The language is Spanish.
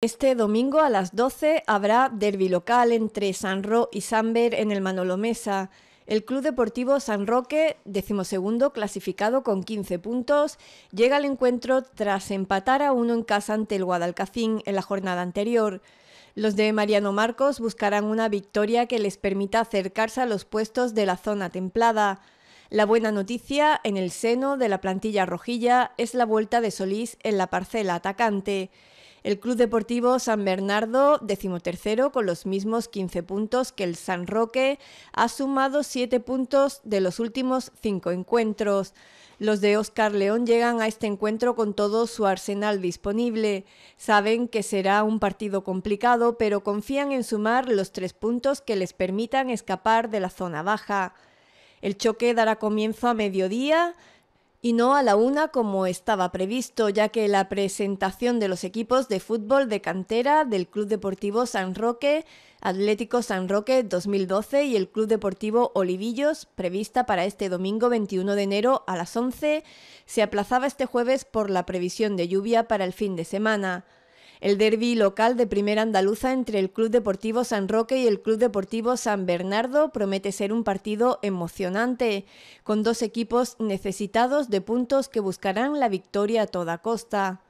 Este domingo a las 12 habrá derby local entre San Ro y Sanber en el Mesa. El Club Deportivo San Roque, decimosegundo clasificado con 15 puntos, llega al encuentro tras empatar a uno en casa ante el Guadalcacín en la jornada anterior. Los de Mariano Marcos buscarán una victoria que les permita acercarse a los puestos de la zona templada. La buena noticia en el seno de la plantilla rojilla es la vuelta de Solís en la parcela atacante. El Club Deportivo San Bernardo, decimotercero, con los mismos 15 puntos que el San Roque, ha sumado 7 puntos de los últimos 5 encuentros. Los de Oscar León llegan a este encuentro con todo su arsenal disponible. Saben que será un partido complicado, pero confían en sumar los tres puntos que les permitan escapar de la zona baja. El choque dará comienzo a mediodía y no a la una como estaba previsto, ya que la presentación de los equipos de fútbol de cantera del Club Deportivo San Roque, Atlético San Roque 2012 y el Club Deportivo Olivillos, prevista para este domingo 21 de enero a las 11, se aplazaba este jueves por la previsión de lluvia para el fin de semana. El derby local de Primera Andaluza entre el Club Deportivo San Roque y el Club Deportivo San Bernardo promete ser un partido emocionante, con dos equipos necesitados de puntos que buscarán la victoria a toda costa.